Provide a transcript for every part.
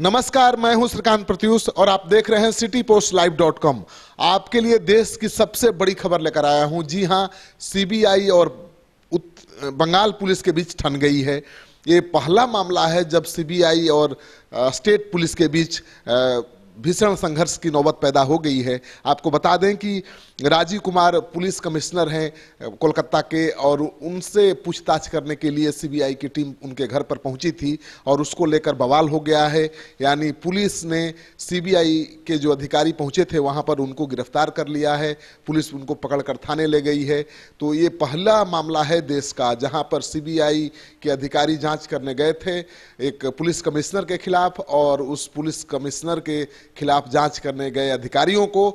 नमस्कार मैं हूं श्रीकांत प्रत्यूष और आप देख रहे हैं City Post Live dot com आपके लिए देश की सबसे बड़ी खबर लेकर आया हूं जी हां सीबीआई और बंगाल पुलिस के बीच ठन गई है ये पहला मामला है जब सीबीआई और स्टेट पुलिस के बीच भीषण संघर्ष की नौबत पैदा हो गई है आपको बता दें कि राजीव कुमार पुलिस कमिश्नर हैं कोलकाता के और उनसे पूछताछ करने के लिए सीबीआई की टीम उनके घर पर पहुंची थी और उसको लेकर बवाल हो गया है यानी पुलिस ने सीबीआई के जो अधिकारी पहुंचे थे वहां पर उनको गिरफ्तार कर लिया है पुलिस उनको पकड़कर थाने ले गई है तो ये पहला मामला है देश का जहाँ पर सी के अधिकारी जाँच करने गए थे एक पुलिस कमिश्नर के खिलाफ और उस पुलिस कमिश्नर के खिलाफ जांच करने गए अधिकारियों को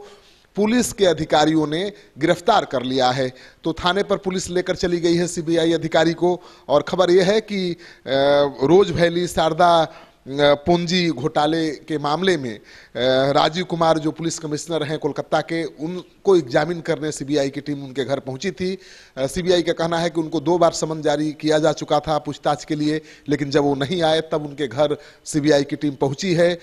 पुलिस के अधिकारियों ने गिरफ्तार कर लिया है तो थाने पर पुलिस लेकर चली गई है सीबीआई अधिकारी को और खबर यह है कि रोज वैली शारदा पूंजी घोटाले के मामले में राजीव कुमार जो पुलिस कमिश्नर हैं कोलकाता के उनको एग्जामिन करने सीबीआई की टीम उनके घर पहुंची थी सीबीआई का कहना है कि उनको दो बार समन जारी किया जा चुका था पूछताछ के लिए लेकिन जब वो नहीं आए तब उनके घर सीबीआई की टीम पहुंची है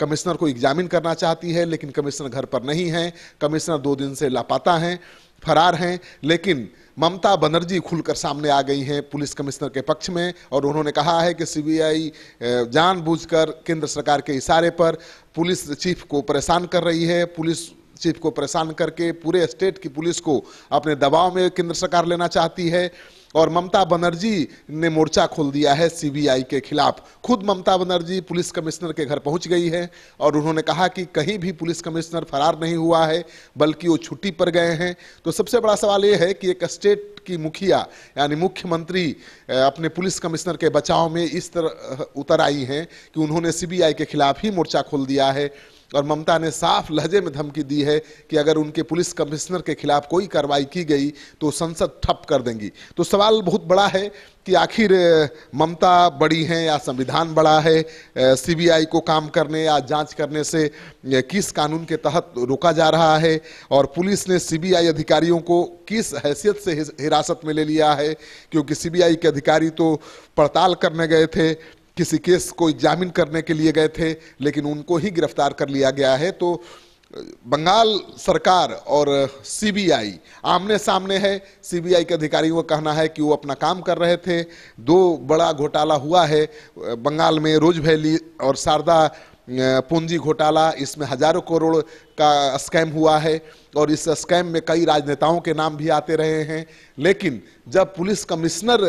कमिश्नर को एग्जामिन करना चाहती है लेकिन कमिश्नर घर पर नहीं है कमिश्नर दो दिन से लापाता हैं फरार हैं लेकिन ममता बनर्जी खुलकर सामने आ गई हैं पुलिस कमिश्नर के पक्ष में और उन्होंने कहा है कि सीबीआई जानबूझकर केंद्र सरकार के इशारे पर पुलिस चीफ को परेशान कर रही है पुलिस चीफ को परेशान करके पूरे स्टेट की पुलिस को अपने दबाव में केंद्र सरकार लेना चाहती है और ममता बनर्जी ने मोर्चा खोल दिया है सीबीआई के खिलाफ खुद ममता बनर्जी पुलिस कमिश्नर के घर पहुंच गई है और उन्होंने कहा कि कहीं भी पुलिस कमिश्नर फरार नहीं हुआ है बल्कि वो छुट्टी पर गए हैं तो सबसे बड़ा सवाल ये है कि एक स्टेट की मुखिया यानी मुख्यमंत्री अपने पुलिस कमिश्नर के बचाव में इस तरह उतर आई हैं कि उन्होंने सी के खिलाफ ही मोर्चा खोल दिया है और ममता ने साफ लहजे में धमकी दी है कि अगर उनके पुलिस कमिश्नर के खिलाफ कोई कार्रवाई की गई तो संसद ठप कर देंगी तो सवाल बहुत बड़ा है कि आखिर ममता बड़ी हैं या संविधान बड़ा है सीबीआई को काम करने या जांच करने से किस कानून के तहत रोका जा रहा है और पुलिस ने सीबीआई अधिकारियों को किस हैसियत से हिरासत में ले लिया है क्योंकि सीबीआई के अधिकारी तो पड़ताल करने गए थे किसी केस को एग्जामिन करने के लिए गए थे लेकिन उनको ही गिरफ्तार कर लिया गया है तो बंगाल सरकार और सीबीआई आमने सामने है सीबीआई के अधिकारियों का कहना है कि वो अपना काम कर रहे थे दो बड़ा घोटाला हुआ है बंगाल में रोज वैली और शारदा पूंजी घोटाला इसमें हजारों करोड़ का स्कैम हुआ है और इस स्कैम में कई राजनेताओं के नाम भी आते रहे हैं लेकिन जब पुलिस कमिश्नर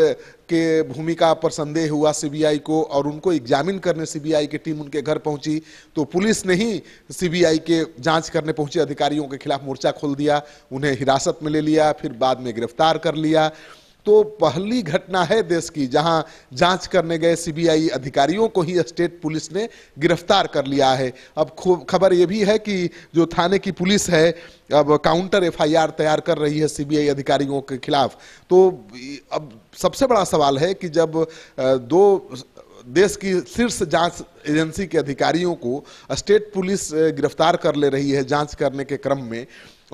के भूमिका पर संदेह हुआ सीबीआई को और उनको एग्जामिन करने सीबीआई की टीम उनके घर पहुंची तो पुलिस ने ही सीबीआई के जांच करने पहुंचे अधिकारियों के खिलाफ मोर्चा खोल दिया उन्हें हिरासत में ले लिया फिर बाद में गिरफ्तार कर लिया तो पहली घटना है देश की जहां जांच करने गए सीबीआई अधिकारियों को ही स्टेट पुलिस ने गिरफ्तार कर लिया है अब खबर यह भी है कि जो थाने की पुलिस है अब काउंटर एफआईआर तैयार कर रही है सीबीआई अधिकारियों के खिलाफ तो अब सबसे बड़ा सवाल है कि जब दो देश की शीर्ष जांच एजेंसी के अधिकारियों को स्टेट पुलिस गिरफ्तार कर ले रही है जांच करने के क्रम में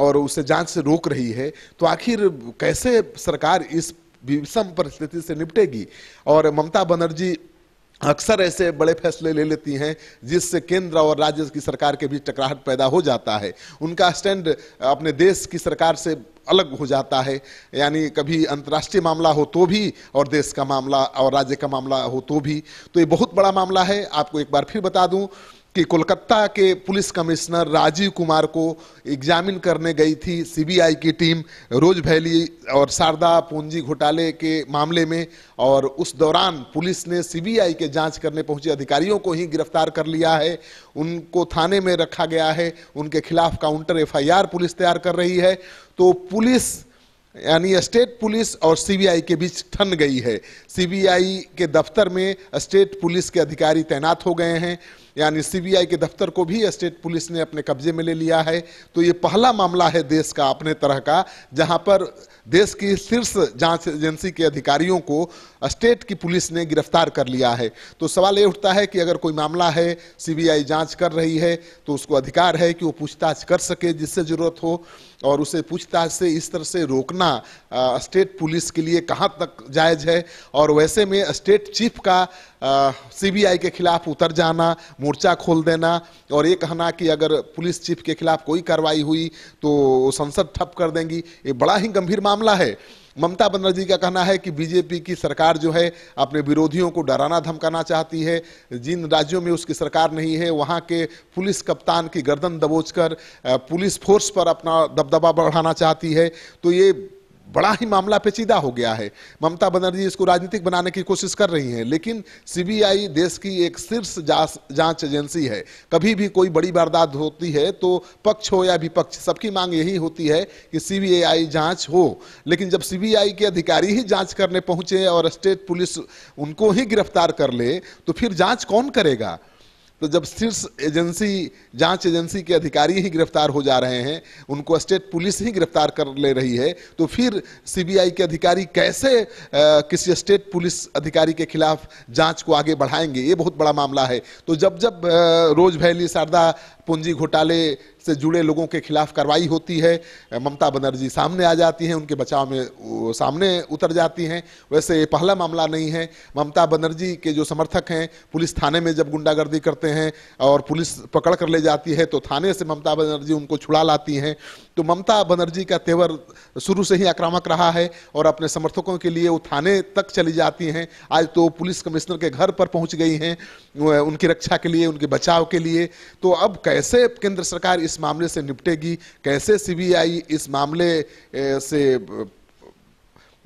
और उसे जांच से रोक रही है तो आखिर कैसे सरकार इस विषम परिस्थिति से निपटेगी और ममता बनर्जी अक्सर ऐसे बड़े फैसले ले लेती हैं जिससे केंद्र और राज्य की सरकार के बीच टकराहट पैदा हो जाता है उनका स्टैंड अपने देश की सरकार से अलग हो जाता है यानी कभी अंतर्राष्ट्रीय मामला हो तो भी और देश का मामला और राज्य का मामला हो तो भी तो ये बहुत बड़ा मामला है आपको एक बार फिर बता दूँ कि कोलकाता के पुलिस कमिश्नर राजीव कुमार को एग्जामिन करने गई थी सीबीआई की टीम रोज वैली और शारदा पूंजी घोटाले के मामले में और उस दौरान पुलिस ने सीबीआई के जांच करने पहुंचे अधिकारियों को ही गिरफ्तार कर लिया है उनको थाने में रखा गया है उनके खिलाफ काउंटर एफआईआर पुलिस तैयार कर रही है तो पुलिस यानी स्टेट पुलिस और सीबीआई के बीच ठन गई है सीबीआई के दफ्तर में स्टेट पुलिस के अधिकारी तैनात हो गए हैं यानी सीबीआई के दफ्तर को भी स्टेट पुलिस ने अपने कब्जे में ले लिया है तो ये पहला मामला है देश का अपने तरह का जहां पर देश की शीर्ष जांच एजेंसी के अधिकारियों को स्टेट की पुलिस ने गिरफ्तार कर लिया है तो सवाल ये उठता है कि अगर कोई मामला है सीबीआई जांच कर रही है तो उसको अधिकार है कि वो पूछताछ कर सके जिससे ज़रूरत हो और उसे पूछताछ से इस तरह से रोकना आ, स्टेट पुलिस के लिए कहाँ तक जायज़ है और वैसे में स्टेट चीफ का सी के खिलाफ उतर जाना मोर्चा खोल देना और ये कहना कि अगर पुलिस चीफ के खिलाफ कोई कार्रवाई हुई तो संसद ठप कर देंगी ये बड़ा ही गंभीर मामला है ममता बनर्जी का कहना है कि बीजेपी की सरकार जो है अपने विरोधियों को डराना धमकाना चाहती है जिन राज्यों में उसकी सरकार नहीं है वहाँ के पुलिस कप्तान की गर्दन दबोचकर पुलिस फोर्स पर अपना दबदबा बढ़ाना चाहती है तो ये बड़ा ही मामला पेचीदा हो गया है ममता बनर्जी इसको राजनीतिक बनाने की कोशिश कर रही हैं लेकिन सीबीआई देश की एक शीर्ष जांच एजेंसी है कभी भी कोई बड़ी वारदात होती है तो पक्ष हो या विपक्ष सबकी मांग यही होती है कि सीबीआई जांच हो लेकिन जब सीबीआई के अधिकारी ही जांच करने पहुंचे और स्टेट पुलिस उनको ही गिरफ्तार कर ले तो फिर जाँच कौन करेगा तो जब शीर्ष एजेंसी जांच एजेंसी के अधिकारी ही गिरफ्तार हो जा रहे हैं उनको स्टेट पुलिस ही गिरफ्तार कर ले रही है तो फिर सीबीआई के अधिकारी कैसे आ, किसी स्टेट पुलिस अधिकारी के खिलाफ जांच को आगे बढ़ाएंगे ये बहुत बड़ा मामला है तो जब जब रोज वैली शारदा पूंजी घोटाले से जुड़े लोगों के खिलाफ कार्रवाई होती है ममता बनर्जी सामने आ जाती हैं उनके बचाव में सामने उतर जाती हैं वैसे ये पहला मामला नहीं है ममता बनर्जी के जो समर्थक हैं पुलिस थाने में जब गुंडागर्दी करते हैं और पुलिस पकड़ कर ले जाती है तो थाने से ममता बनर्जी उनको छुड़ा लाती हैं तो ममता बनर्जी का तेवर शुरू से ही आक्रामक रहा है और अपने समर्थकों के लिए वो थाने तक चली जाती हैं आज तो पुलिस कमिश्नर के घर पर पहुँच गई हैं उनकी रक्षा के लिए उनके बचाव के लिए तो अब कै कैसे केंद्र सरकार इस मामले से निपटेगी कैसे सीबीआई इस मामले से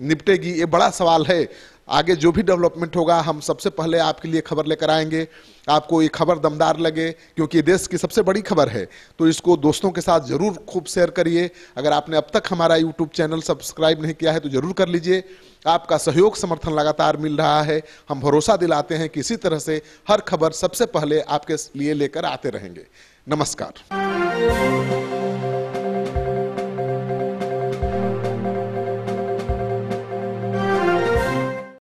निपटेगी ये बड़ा सवाल है आगे जो भी डेवलपमेंट होगा हम सबसे पहले आपके लिए खबर लेकर आएंगे आपको ये खबर दमदार लगे क्योंकि ये देश की सबसे बड़ी खबर है तो इसको दोस्तों के साथ ज़रूर खूब शेयर करिए अगर आपने अब तक हमारा यूट्यूब चैनल सब्सक्राइब नहीं किया है तो ज़रूर कर लीजिए आपका सहयोग समर्थन लगातार मिल रहा है हम भरोसा दिलाते हैं कि इसी तरह से हर खबर सबसे पहले आपके लिए लेकर आते रहेंगे नमस्कार